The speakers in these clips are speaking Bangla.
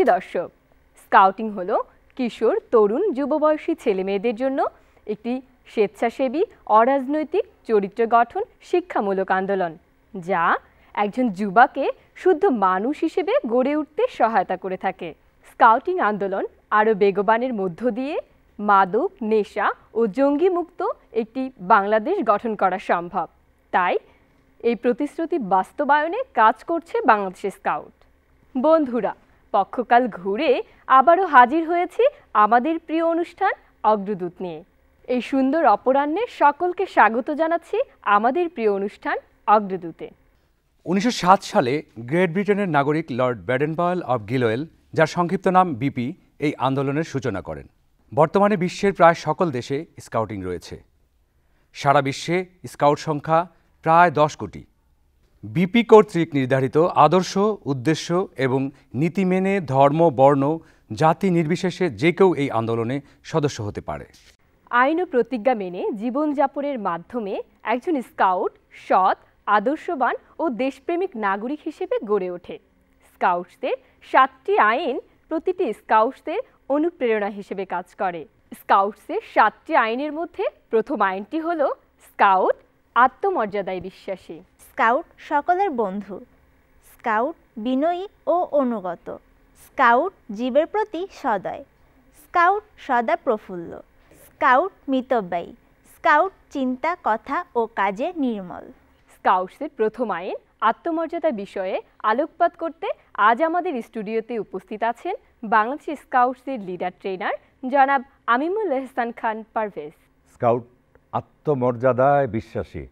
সুধী দর্শক স্কাউটিং হলো কিশোর তরুণ যুববয়সী ছেলেমেয়েদের জন্য একটি স্বেচ্ছাসেবী অরাজনৈতিক চরিত্র গঠন শিক্ষামূলক আন্দোলন যা একজন যুবাকে শুদ্ধ মানুষ হিসেবে গড়ে উঠতে সহায়তা করে থাকে স্কাউটিং আন্দোলন আরও বেগবানের মধ্য দিয়ে মাদক নেশা ও জঙ্গি মুক্ত একটি বাংলাদেশ গঠন করা সম্ভব তাই এই প্রতিশ্রুতি বাস্তবায়নে কাজ করছে বাংলাদেশের স্কাউট বন্ধুরা পক্ষকাল ঘুরে আবারও হাজির হয়েছি আমাদের প্রিয় অনুষ্ঠান অগ্রদূত নিয়ে এই সুন্দর অপরাহ্নে সকলকে স্বাগত জানাচ্ছি আমাদের প্রিয় অনুষ্ঠান অগ্রদূতে উনিশশো সালে গ্রেট ব্রিটেনের নাগরিক লর্ড ব্যাডেনপাল অব গিলোয়েল যার সংক্ষিপ্ত নাম বিপি এই আন্দোলনের সূচনা করেন বর্তমানে বিশ্বের প্রায় সকল দেশে স্কাউটিং রয়েছে সারা বিশ্বে স্কাউট সংখ্যা প্রায় দশ কোটি বিপি কর্তৃক নির্ধারিত আদর্শ উদ্দেশ্য এবং নীতি মেনে ধর্ম বর্ণ জাতি নির্বিশেষে যে কেউ এই আন্দোলনে সদস্য হতে পারে আইন ও প্রতিজ্ঞা মেনে জীবনযাপনের মাধ্যমে একজন স্কাউট সৎ আদর্শবান ও দেশপ্রেমিক নাগরিক হিসেবে গড়ে ওঠে স্কাউটসদের সাতটি আইন প্রতিটি স্কাউটসদের অনুপ্রেরণা হিসেবে কাজ করে স্কাউটসের সাতটি আইনের মধ্যে প্রথম আইনটি হল স্কাউট আত্মমর্যাদায় বিশ্বাসী স্কাউট সকলের বন্ধু স্কাউট বিনয়ী ও অনুগত স্কাউট জীবের প্রতি সদয় স্কাউট সদা প্রফুল্ল স্কাউট মিতব্যয়ী স্কাউট চিন্তা কথা ও কাজে নির্মল স্কাউটসের প্রথম আইন আত্মমর্যাদা বিষয়ে আলোকপাত করতে আজ আমাদের স্টুডিওতে উপস্থিত আছেন বাংলাদেশ স্কাউটসের লিডার ট্রেনার জনাব আমিমুল এহসান খান পারভেজ স্কাউট আত্মমর্যাদায় বিশ্বাসী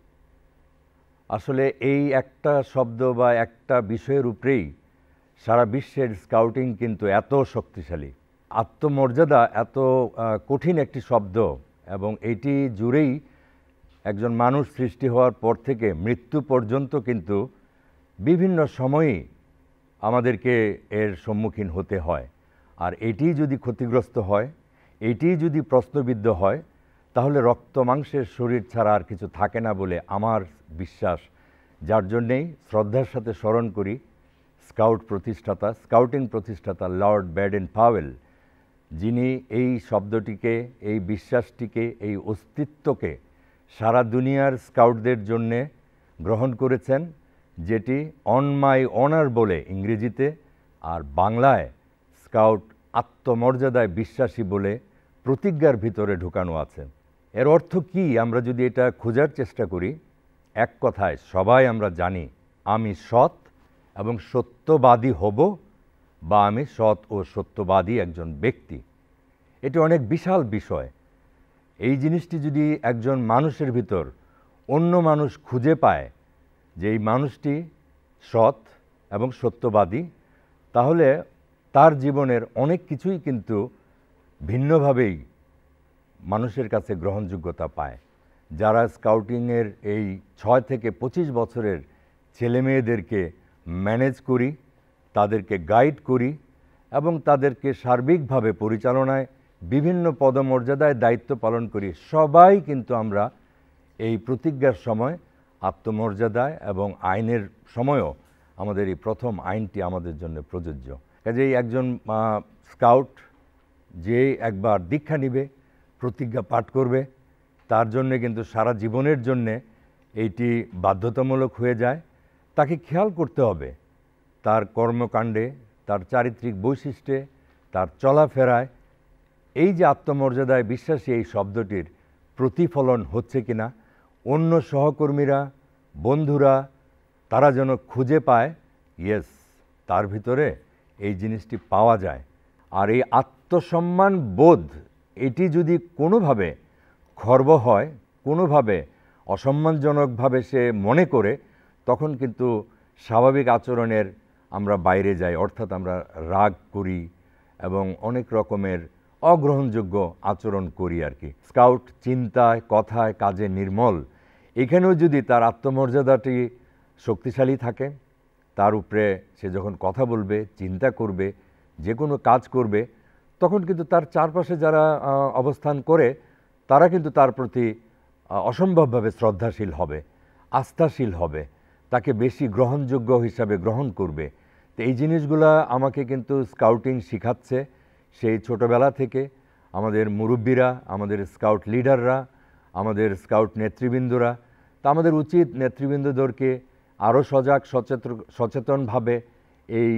আসলে এই একটা শব্দ বা একটা বিষয়ের উপরেই সারা বিশ্বের স্কাউটিং কিন্তু এত শক্তিশালী আত্মমর্যাদা এত কঠিন একটি শব্দ এবং এটি জুড়েই একজন মানুষ সৃষ্টি হওয়ার পর থেকে মৃত্যু পর্যন্ত কিন্তু বিভিন্ন সময়ে আমাদেরকে এর সম্মুখীন হতে হয় আর এটি যদি ক্ষতিগ্রস্ত হয় এটি যদি প্রশ্নবিদ্ধ হয় তাহলে রক্ত মাংসের শরীর ছাড়া আর কিছু থাকে না বলে আমার বিশ্বাস যার জন্যেই শ্রদ্ধার সাথে স্মরণ করি স্কাউট প্রতিষ্ঠাতা স্কাউটিং প্রতিষ্ঠাতা লর্ড ব্যাডেন পাওয়েল যিনি এই শব্দটিকে এই বিশ্বাসটিকে এই অস্তিত্বকে সারা দুনিয়ার স্কাউটদের জন্যে গ্রহণ করেছেন যেটি অন মাই অনার বলে ইংরেজিতে আর বাংলায় স্কাউট আত্মমর্যাদায় বিশ্বাসী বলে প্রতিজ্ঞার ভিতরে ঢুকানো আছে এর অর্থ কি আমরা যদি এটা খোঁজার চেষ্টা করি এক কথায় সবাই আমরা জানি আমি সৎ এবং সত্যবাদী হব বা আমি সৎ ও সত্যবাদী একজন ব্যক্তি এটি অনেক বিশাল বিষয় এই জিনিসটি যদি একজন মানুষের ভিতর অন্য মানুষ খুঁজে পায় যে এই মানুষটি সৎ এবং সত্যবাদী তাহলে তার জীবনের অনেক কিছুই কিন্তু ভিন্নভাবেই মানুষের কাছে গ্রহণযোগ্যতা পায় যারা স্কাউটিংয়ের এই ছয় থেকে ২৫ বছরের ছেলেমেয়েদেরকে ম্যানেজ করি তাদেরকে গাইড করি এবং তাদেরকে সার্বিকভাবে পরিচালনায় বিভিন্ন পদমর্যাদায় দায়িত্ব পালন করি সবাই কিন্তু আমরা এই প্রতিজ্ঞার সময় আত্মমর্যাদায় এবং আইনের সময়ও আমাদের এই প্রথম আইনটি আমাদের জন্য প্রযোজ্য কাজেই একজন স্কাউট যে একবার দীক্ষা নিবে প্রতিজ্ঞা পাঠ করবে তার জন্যে কিন্তু সারা জীবনের জন্যে এইটি বাধ্যতামূলক হয়ে যায় তাকে খেয়াল করতে হবে তার কর্মকাণ্ডে তার চারিত্রিক বৈশিষ্ট্যে তার চলাফেরায় এই যে আত্মমর্যাদায় বিশ্বাসী এই শব্দটির প্রতিফলন হচ্ছে কি না অন্য সহকর্মীরা বন্ধুরা তারা যেন খুঁজে পায় ইয়েস তার ভিতরে এই জিনিসটি পাওয়া যায় আর এই আত্মসম্মান বোধ এটি যদি কোনোভাবে খর্ব হয় কোনোভাবে অসম্মানজনকভাবে সে মনে করে তখন কিন্তু স্বাভাবিক আচরণের আমরা বাইরে যাই অর্থাৎ আমরা রাগ করি এবং অনেক রকমের অগ্রহণযোগ্য আচরণ করি আর কি স্কাউট চিন্তায় কথায় কাজে নির্মল এখানেও যদি তার আত্মমর্যাদাটি শক্তিশালী থাকে তার উপরে সে যখন কথা বলবে চিন্তা করবে যে কোনো কাজ করবে তখন কিন্তু তার চারপাশে যারা অবস্থান করে তারা কিন্তু তার প্রতি অসম্ভবভাবে শ্রদ্ধাশীল হবে আস্থাশীল হবে তাকে বেশি গ্রহণযোগ্য হিসাবে গ্রহণ করবে তো এই জিনিসগুলো আমাকে কিন্তু স্কাউটিং শিখাচ্ছে সেই ছোটোবেলা থেকে আমাদের মুরব্বীরা আমাদের স্কাউট লিডাররা আমাদের স্কাউট নেতৃবৃন্দরা তা আমাদের উচিত নেতৃবৃন্দদেরকে আরও সজাগ সচেতন সচেতনভাবে এই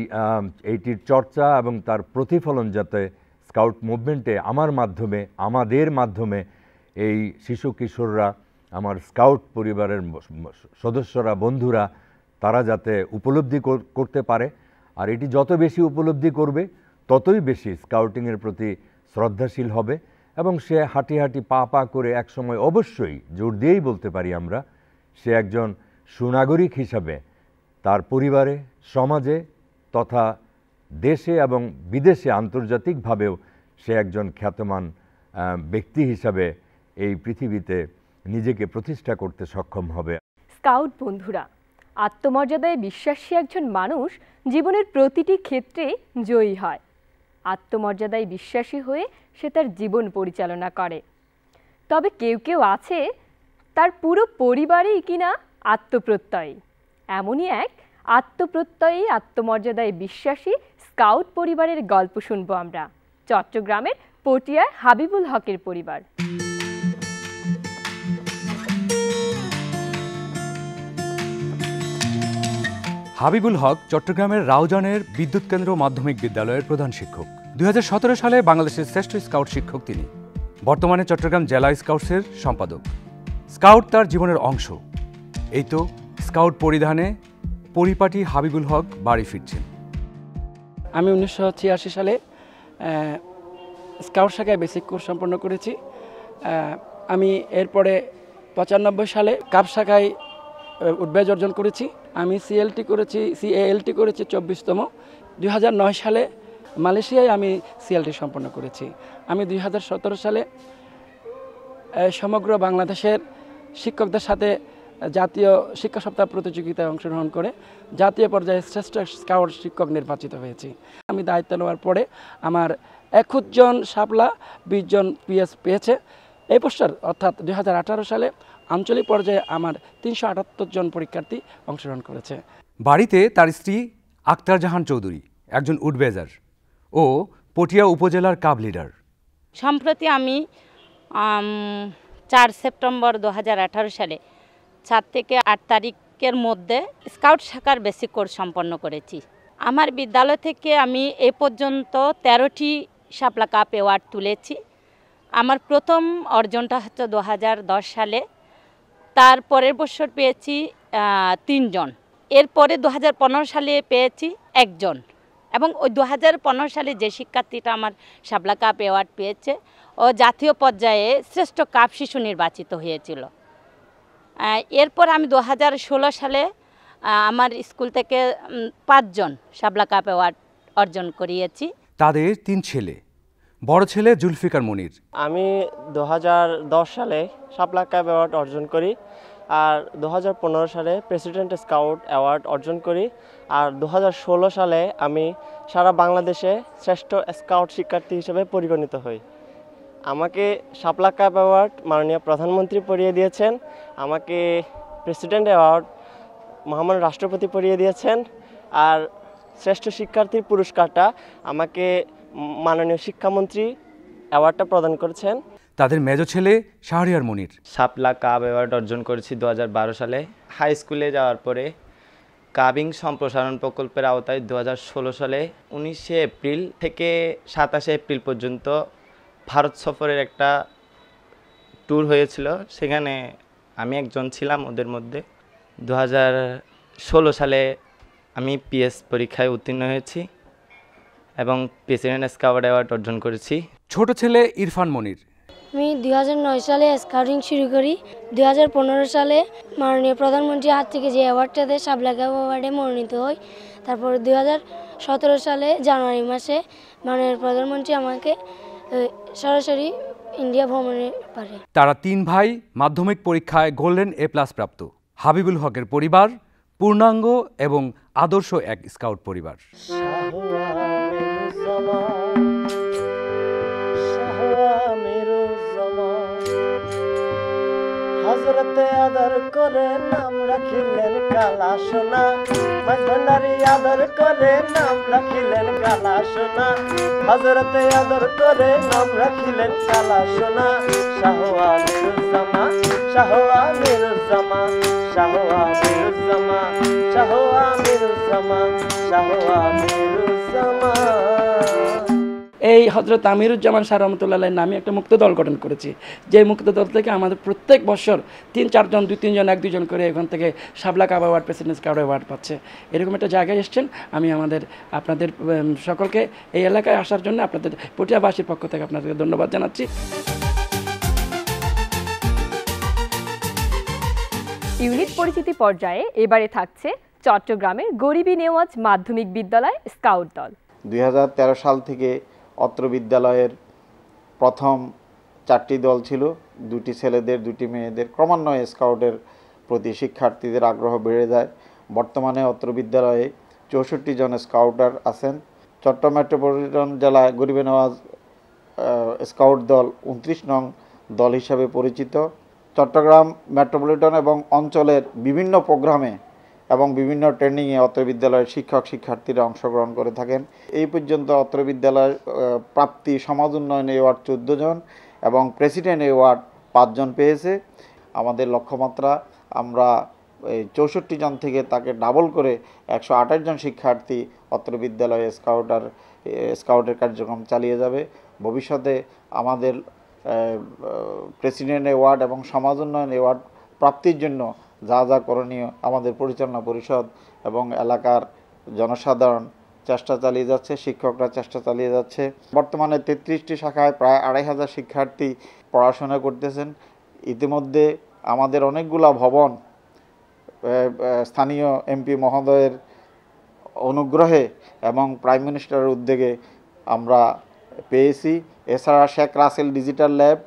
এইটির চর্চা এবং তার প্রতিফলন যাতে স্কাউট মুভমেন্টে আমার মাধ্যমে আমাদের মাধ্যমে এই শিশু কিশোররা আমার স্কাউট পরিবারের সদস্যরা বন্ধুরা তারা যাতে উপলব্ধি করতে পারে আর এটি যত বেশি উপলব্ধি করবে ততই বেশি স্কাউটিংয়ের প্রতি শ্রদ্ধাশীল হবে এবং সে হাঁটি হাঁটি পা পা করে একসময় অবশ্যই জোর দিয়েই বলতে পারি আমরা সে একজন সুনাগরিক হিসাবে তার পরিবারে সমাজে তথা দেশে এবং বিদেশে আন্তর্জাতিকভাবেও সে একজন খ্যাতমান ব্যক্তি হিসাবে এই পৃথিবীতে নিজেকে প্রতিষ্ঠা করতে সক্ষম হবে স্কাউট বন্ধুরা আত্মমর্যাদায় বিশ্বাসী একজন মানুষ জীবনের প্রতিটি ক্ষেত্রে জয়ী হয় আত্মমর্যাদায় বিশ্বাসী হয়ে সে তার জীবন পরিচালনা করে তবে কেউ কেউ আছে তার পুরো পরিবারেই কিনা আত্মপ্রত্যয়ী এমনই এক আত্মপ্রত্যয়ী আত্মমর্যাদায় বিশ্বাসী স্কাউট পরিবারের গল্প শুনব আমরা চট্টগ্রামের পটিয়ায় হাবিবুল হকের পরিবার হাবিবুল হক চট্টগ্রামের রাউজানের বিদ্যুৎ কেন্দ্র মাধ্যমিক বিদ্যালয়ের প্রধান শিক্ষক দুই সালে বাংলাদেশের শ্রেষ্ঠ স্কাউট শিক্ষক তিনি বর্তমানে চট্টগ্রাম জেলা স্কাউটসের সম্পাদক স্কাউট তার জীবনের অংশ এই তো স্কাউট পরিধানে পরিপাটি হাবিবুল হক বাড়ি ফিরছেন আমি উনিশশো সালে স্কাউট শাখায় বেসিক কোর্স সম্পন্ন করেছি আমি এরপরে পঁচানব্বই সালে কাপ শাখায় উদ্বেজ অর্জন করেছি আমি সিএলটি করেছি সিএএলটি করেছি চব্বিশতম দুই সালে মালয়েশিয়ায় আমি সিএলটি সম্পন্ন করেছি আমি দুই সালে সমগ্র বাংলাদেশের শিক্ষকদের সাথে জাতীয় শিক্ষা সপ্তাহ প্রতিযোগিতায় অংশগ্রহণ করে জাতীয় পর্যায়ে শ্রেষ্ঠ স্কাউট শিক্ষক নির্বাচিত হয়েছি আমি দায়িত্ব নেওয়ার পরে আমার একুশ জন শাপলা বিশ জন পিএস পেয়েছে এই পোস্টার অর্থাৎ দুই সালে আঞ্চলিক পর্যায়ে আমার তিনশো আটাত্তর জন পরীক্ষার্থী অংশগ্রহণ করেছে বাড়িতে তার স্ত্রী আক্তার জাহান চৌধুরী একজন উডবেজার ও পটিয়া উপজেলার কাব লিডার সম্প্রতি আমি চার সেপ্টেম্বর দু সালে সাত থেকে আট তারিখের মধ্যে স্কাউট শাখার বেসিক কোর্স সম্পন্ন করেছি আমার বিদ্যালয় থেকে আমি এ পর্যন্ত তেরোটি শাপলা কাপ অ্যাওয়ার্ড তুলেছি আমার প্রথম অর্জনটা হচ্ছে দু সালে তার পরের বছর পেয়েছি তিনজন এরপরে দু হাজার সালে পেয়েছি একজন এবং ওই দু সালে যে শিক্ষার্থীটা আমার শাপলা কাপ অ্যাওয়ার্ড পেয়েছে ও জাতীয় পর্যায়ে শ্রেষ্ঠ কাপ শিশু নির্বাচিত হয়েছিল এরপর আমি দু হাজার ষোলো সালে আমার স্কুল থেকে পাঁচজন সাবলা কাপ অ্যাওয়ার্ড অর্জন করিয়েছি তাদের তিন ছেলে বড় ছেলে জুলফিকার মনির আমি দু হাজার দশ সালে সাপলা কাপ অ্যাওয়ার্ড অর্জন করি আর দু হাজার পনেরো সালে প্রেসিডেন্ট স্কাউট অ্যাওয়ার্ড অর্জন করি আর দু হাজার ষোলো সালে আমি সারা বাংলাদেশে শ্রেষ্ঠ স্কাউট শিক্ষার্থী হিসেবে পরিগণিত হই আমাকে সাপলা কাপ অ্যাওয়ার্ড মাননীয় প্রধানমন্ত্রী পড়িয়ে দিয়েছেন আমাকে প্রেসিডেন্ট অ্যাওয়ার্ড মহামান রাষ্ট্রপতি পড়িয়ে দিয়েছেন আর শ্রেষ্ঠ শিক্ষার্থীর পুরস্কারটা আমাকে মাননীয় শিক্ষামন্ত্রী অ্যাওয়ার্ডটা প্রদান করেছেন তাদের মেজ ছেলে শাহরিয়ার মনির সাপলা কাব অ্যাওয়ার্ড অর্জন করেছি দু সালে হাই স্কুলে যাওয়ার পরে কাবিং সম্প্রসারণ প্রকল্পের আওতায় দু সালে উনিশে এপ্রিল থেকে সাতাশে এপ্রিল পর্যন্ত ভারত সফরের একটা ট্যুর হয়েছিল সেখানে আমি একজন ছিলাম ওদের মধ্যে দু ষোলো সালে আমি পিএস পরীক্ষায় উত্তীর্ণ হয়েছি এবং প্রেসিডেন্ট স্কাউট অ্যাওয়ার্ড অর্জন করেছি ছোট ছেলে ইরফান মনির আমি দু সালে স্কাউটিং শুরু করি দু সালে মাননীয় প্রধানমন্ত্রীর হাত থেকে যে অ্যাওয়ার্ডটা দেয় সাবলাকা অ্যাওয়ার্ডে মনোনীত হই তারপর দু সালে জানুয়ারি মাসে মাননীয় প্রধানমন্ত্রী আমাকে সরাসরি ইন্ডিয়া ভ্রমণে পারে তারা তিন ভাই মাধ্যমিক পরীক্ষায় গোল্ডেন এ প্লাস প্রাপ্ত হাবিবুল হকের পরিবার পূর্ণাঙ্গ এবং আদর্শ এক স্কাউট পরিবার করতে আদর করে নাম রাখিলেন কালা সোনা মাঝভণ্ডারি আদর করে নাম রাখিলেন কালা সোনা হজরতে আদর করে নাম রাখিলেন কালা সোনা শাহ আমিরুজ্জামা শাহ আমিরুজ্জামা শাহ আমিরুজ্জামা শাহ আমিরুজ্জামা শাহ আমিরুজ্জামা এই হজরত আমিরুজ্জামান শাহ রহমতুল্লাহ নামে একটা মুক্ত দল গঠন করেছি যে মুক্ত দল থেকে আমাদের প্রত্যেক বছর তিন চারজন দুই তিনজন এক দুজন করে এখান থেকে Shapla cub award President's cub award পাচ্ছে এরকম একটা জায়গায় এসছেন আমি আমাদের আপনাদের সকলকে এই এলাকায় আসার জন্য আপনাদের পটিয়াবাসীর পক্ষ থেকে আপনাদেরকে ধন্যবাদ জানাচ্ছি ইউনিট পরিচিতি পর্যায়ে এবারে থাকছে চট্টগ্রামের গরিবী নেওয়াজ মাধ্যমিক বিদ্যালয় স্কাউট দল দুই সাল থেকে অত্র বিদ্যালয়ের প্রথম চারটি দল ছিল দুটি ছেলেদের দুটি মেয়েদের ক্রমান্বয়ে স্কাউটের প্রতি শিক্ষার্থীদের আগ্রহ বেড়ে যায় বর্তমানে অত্র বিদ্যালয়ে চৌষট্টি জন স্কাউটার আছেন চট্টগ্রাম মেট্রোপলিটন জেলায় গরিবে নওয়াজ স্কাউট দল উনত্রিশ নং দল হিসাবে পরিচিত চট্টগ্রাম মেট্রোপলিটন এবং অঞ্চলের বিভিন্ন প্রোগ্রামে এবং বিভিন্ন ট্রেনিংয়ে অত্র বিদ্যালয়ের শিক্ষক শিক্ষার্থীরা অংশগ্রহণ করে থাকেন এই পর্যন্ত অত্র বিদ্যালয়ের প্রাপ্তি সমাজ উন্নয়ন এওয়ার্ড চোদ্দ জন এবং প্রেসিডেন্ট অ্যাওয়ার্ড পাঁচজন পেয়েছে আমাদের লক্ষ্যমাত্রা আমরা এই চৌষট্টি জন থেকে তাকে ডাবল করে একশো আঠাশ জন শিক্ষার্থী অত্র বিদ্যালয়ে স্কাউটার স্কাউটের কার্যক্রম চালিয়ে যাবে ভবিষ্যতে আমাদের প্রেসিডেন্ট অ্যাওয়ার্ড এবং সমাজ উন্নয়ন অ্যাওয়ার্ড প্রাপ্তির জন্য যা যা করণীয় আমাদের পরিচালনা পরিষদ এবং এলাকার জনসাধারণ চেষ্টা চালিয়ে যাচ্ছে শিক্ষকরা চেষ্টা চালিয়ে যাচ্ছে বর্তমানে তেত্রিশটি শাখায় প্রায় আড়াই হাজার শিক্ষার্থী পড়াশোনা করতেছেন ইতিমধ্যে আমাদের অনেকগুলা ভবন স্থানীয় এমপি মহোদয়ের অনুগ্রহে এবং প্রাইম মিনিস্টারের উদ্যোগে আমরা পেয়েছি এছাড়া শেখ রাসেল ডিজিটাল ল্যাব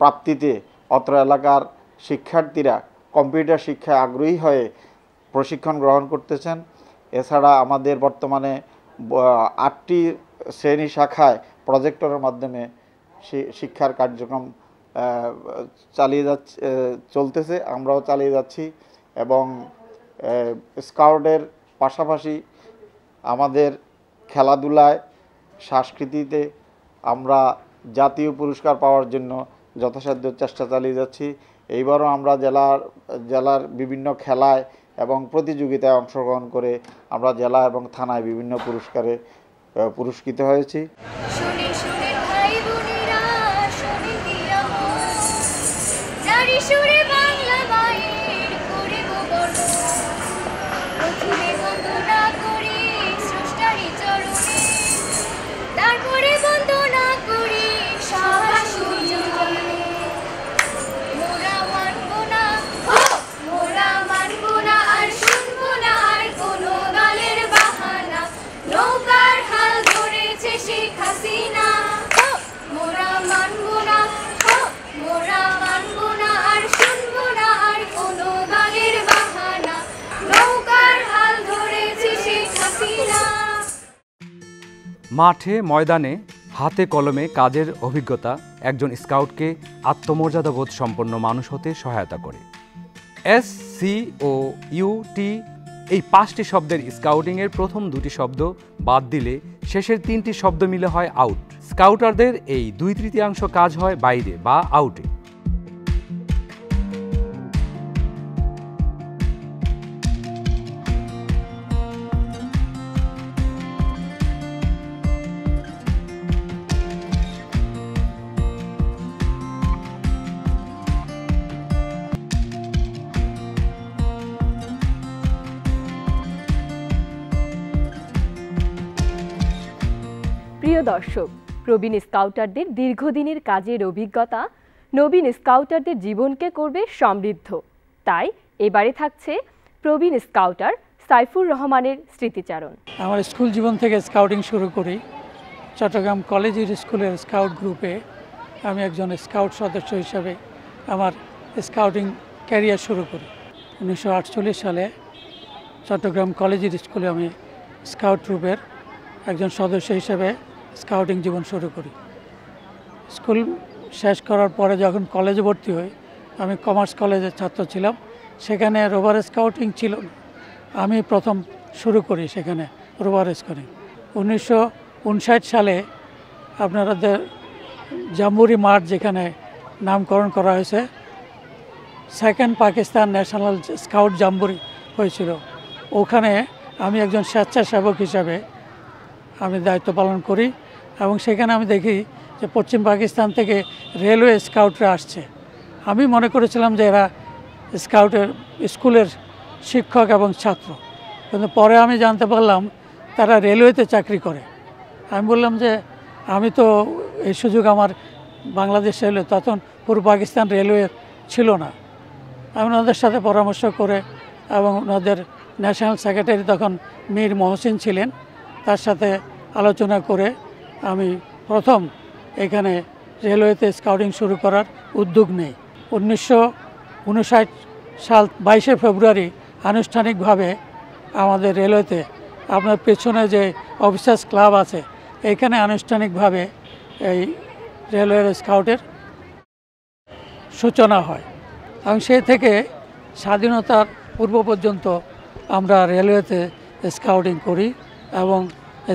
প্রাপ্তিতে অত্র এলাকার শিক্ষার্থীরা কম্পিউটার শিক্ষায় আগ্রহী হয়ে প্রশিক্ষণ গ্রহণ করতেছেন এছাড়া আমাদের বর্তমানে আটটি শ্রেণী শাখায় প্রজেক্টরের মাধ্যমে শিক্ষার কার্যক্রম চালিয়ে যাচ্ছে চলতেছে আমরাও চালিয়ে যাচ্ছি এবং স্কাউটের পাশাপাশি আমাদের খেলাধুলায় সংস্কৃতিতে আমরা জাতীয় পুরস্কার পাওয়ার জন্য যথাসাধ্য চেষ্টা চালিয়ে যাচ্ছি এইবারও আমরা জেলার জেলার বিভিন্ন খেলায় এবং প্রতিযোগিতায় অংশগ্রহণ করে আমরা জেলা এবং থানায় বিভিন্ন পুরস্কারে পুরস্কৃত হয়েছি মাঠে ময়দানে হাতে কলমে কাজের অভিজ্ঞতা একজন স্কাউটকে আত্মমর্যাদাবোধ সম্পন্ন মানুষ হতে সহায়তা করে এস সি ও ইউটি এই পাঁচটি শব্দের স্কাউটিংয়ের প্রথম দুটি শব্দ বাদ দিলে শেষের তিনটি শব্দ মিলে হয় আউট স্কাউটারদের এই দুই তৃতীয়াংশ কাজ হয় বাইরে বা আউটে প্রিয় দর্শক প্রবীণ স্কাউটারদের দীর্ঘদিনের কাজের অভিজ্ঞতা নবীন স্কাউটারদের জীবনকে করবে সমৃদ্ধ তাই এবারে থাকছে প্রবীণ স্কাউটার সাইফুর রহমানের স্মৃতিচারণ আমার স্কুল জীবন থেকে স্কাউটিং শুরু করি চট্টগ্রাম কলেজের স্কুলের স্কাউট গ্রুপে আমি একজন স্কাউট সদস্য হিসাবে আমার স্কাউটিং ক্যারিয়ার শুরু করি উনিশশো সালে চট্টগ্রাম কলেজের স্কুলে আমি স্কাউট গ্রুপের একজন সদস্য হিসেবে স্কাউটিং জীবন শুরু করি স্কুল শেষ করার পরে যখন কলেজে ভর্তি হই আমি কমার্স কলেজের ছাত্র ছিলাম সেখানে রোভার স্কাউটিং ছিল আমি প্রথম শুরু করি সেখানে রোভার স্কাউটিং উনিশশো সালে আপনাদের জাম্বুরি মাঠ যেখানে নামকরণ করা হয়েছে second Pakistan national scout jamboree হয়েছিল ওখানে আমি একজন স্বেচ্ছাসেবক হিসাবে আমি দায়িত্ব পালন করি এবং সেখানে আমি দেখি যে পশ্চিম পাকিস্তান থেকে রেলওয়ে স্কাউটরা আসছে আমি মনে করেছিলাম যে এরা স্কাউটের স্কুলের শিক্ষক এবং ছাত্র কিন্তু পরে আমি জানতে পারলাম তারা রেলওয়েতে চাকরি করে আমি বললাম যে আমি তো এই সুযোগ আমার বাংলাদেশ রেলওয়ে তখন পূর্ব পাকিস্তান রেলওয়ে ছিল না আমি ওনাদের সাথে পরামর্শ করে এবং ওনাদের ন্যাশনাল সেক্রেটারি তখন মীর মহসিন ছিলেন তার সাথে আলোচনা করে আমি প্রথম এখানে রেলওয়েতে স্কাউটিং শুরু করার উদ্যোগ নেই উনিশশো সাল বাইশে ফেব্রুয়ারি আনুষ্ঠানিকভাবে আমাদের রেলওয়েতে আপনার পেছনে যে অফিসার্স ক্লাব আছে এখানে আনুষ্ঠানিকভাবে এই রেলওয়ের স্কাউটের সূচনা হয় এবং সেই থেকে স্বাধীনতার পূর্ব পর্যন্ত আমরা রেলওয়েতে স্কাউটিং করি এবং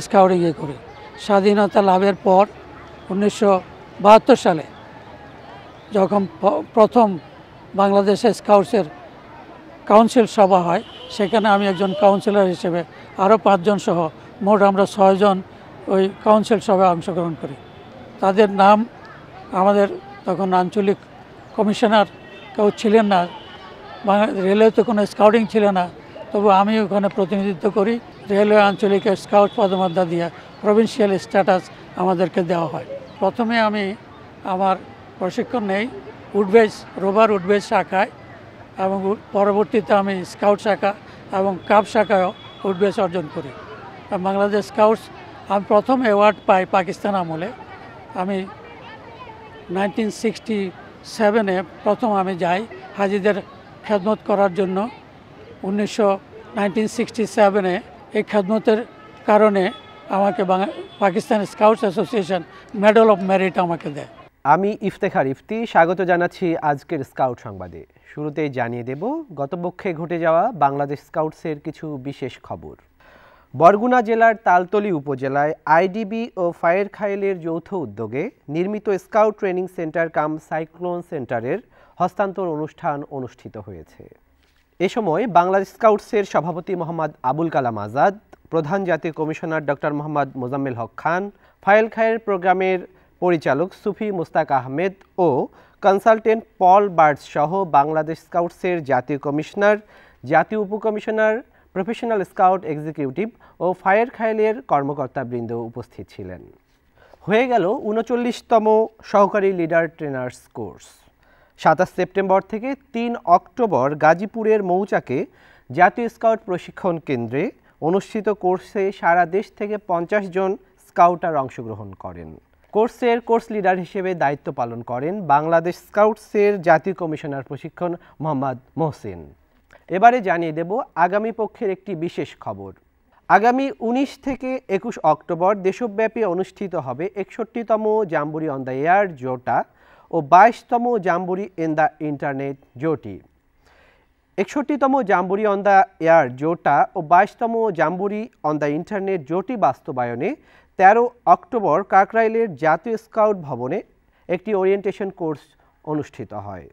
স্কাউটিংয়ে করি স্বাধীনতা লাভের পর উনিশশো সালে যখন প্রথম বাংলাদেশে স্কাউটসের কাউন্সিল সভা হয় সেখানে আমি একজন কাউন্সিলর হিসেবে আরও পাঁচজন সহ মোট আমরা ছয়জন ওই কাউন্সিল সভায় অংশগ্রহণ করি তাদের নাম আমাদের তখন আঞ্চলিক কমিশনার কেউ ছিলেন না রেলওয়েতে কোনো স্কাউটিং ছিল না তবু আমি ওখানে প্রতিনিধিত্ব করি রেলওয়ে আঞ্চলিক স্কাউট পদমর্যাদা দিয়ে প্রভিন্সিয়াল স্ট্যাটাস আমাদেরকে দেওয়া হয় প্রথমে আমি আমার প্রশিক্ষণ নেই উডবেজ রোবার উডবেজ শাখায় এবং পরবর্তীতে আমি স্কাউট শাখা এবং কাপ শাখায়ও উডবেজ অর্জন করি বাংলাদেশ স্কাউটস আমি প্রথম অ্যাওয়ার্ড পাই পাকিস্তান আমলে আমি নাইনটিন সিক্সটি সেভেনে প্রথম আমি যাই হাজিদের খেদমত করার জন্য উনিশশো নাইনটিন সিক্সটি সেভেনে এই খেদমতের কারণে আমাকে Pakistan scouts association medal of merit আমাকে দেয় আমি ইফতেখার ইফতি স্বাগত জানাচ্ছি আজকের স্কাউট সংবাদে শুরুতে জানিয়ে দেব গতপক্ষে ঘটে যাওয়া বাংলাদেশ স্কাউটসের কিছু বিশেষ খবর বরগুনা জেলার তালতলি উপজেলায় আইডিবি ও ফায়ার খাইলের যৌথ উদ্যোগে নির্মিত scout training centre cum cyclone সেন্টারের হস্তান্তর অনুষ্ঠান অনুষ্ঠিত হয়েছে এ সময় বাংলাদেশ স্কাউটসের সভাপতি মোহাম্মদ আবুল কালাম আজাদ প্রধান জাতীয় কমিশনার ডক্টর মোহাম্মদ মোজাম্মেল হক খান ফায়েল খায়ের প্রোগ্রামের পরিচালক সুফি মুস্তাক আহমেদ ও কনসালটেন্ট পল বার্ডস সহ বাংলাদেশ স্কাউটসের জাতীয় কমিশনার জাতীয় উপকমিশনার প্রফেশনাল স্কাউট এক্সিকিউটিভ ও ফায়ার খায়েলের কর্মকর্তাবৃন্দ উপস্থিত ছিলেন হয়ে গেল উনচল্লিশতম সহকারী লিডার ট্রেনার্স কোর্স সাতাশ সেপ্টেম্বর থেকে তিন অক্টোবর গাজীপুরের মৌচাকে জাতীয় স্কাউট প্রশিক্ষণ কেন্দ্রে অনুষ্ঠিত কোর্সে সারা দেশ থেকে পঞ্চাশ জন স্কাউটার অংশগ্রহণ করেন কোর্সের কোর্স লিডার হিসেবে দায়িত্ব পালন করেন বাংলাদেশ স্কাউটসের জাতীয় কমিশনার প্রশিক্ষণ মোহাম্মদ মোহসেন এবারে জানিয়ে দেব আগামী পক্ষের একটি বিশেষ খবর আগামী ১৯ থেকে একুশ অক্টোবর দেশব্যাপী অনুষ্ঠিত হবে একষট্টিতম jamboree on the air JOTA ও বাইশতম jamboree in the internet JOTI একষট্টিতম jamboree on the air JOTA ও বাইশতম jamboree on the internet JOTI বাস্তবায়নে ১৩ অক্টোবর কাকরাইলের জাতীয় স্কাউট ভবনে একটি ওরিয়েন্টেশন কোর্স অনুষ্ঠিত হয়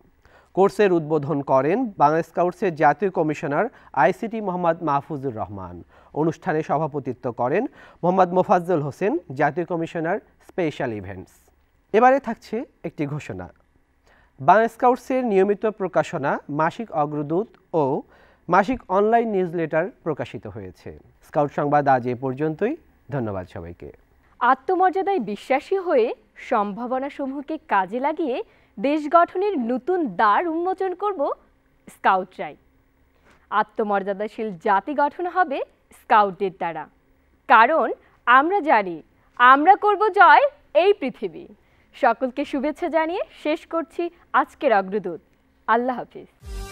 কোর্সের উদ্বোধন করেন বাংলা স্কাউটসের জাতীয় কমিশনার আইসিটি মোহাম্মদ মাহফুজুর রহমান অনুষ্ঠানে সভাপতিত্ব করেন মোহাম্মদ মোফাজ্জল হোসেন জাতীয় কমিশনার স্পেশাল ইভেন্টস এবারে থাকছে একটি ঘোষণা বাংলা স্কাউটসের নিয়মিত প্রকাশনা মাসিক অগ্রদূত ও মাসিক অনলাইন নিউজলেটার প্রকাশিত হয়েছে স্কাউট সংবাদ আজ এ পর্যন্তই ধন্যবাদ সবাইকে আত্মমর্যাদায় বিশ্বাসী হয়ে সম্ভাবনাসমূহকে কাজে লাগিয়ে দেশ গঠনের নতুন দ্বার উন্মোচন করব স্কাউটরাই আত্মমর্যাদাশীল জাতি গঠন হবে স্কাউটদের দ্বারা কারণ আমরা জানি আমরা করব জয় এই পৃথিবী সকলকে শুভেচ্ছা জানিয়ে শেষ করছি আজকের অগ্রদূত আল্লাহ হাফিজ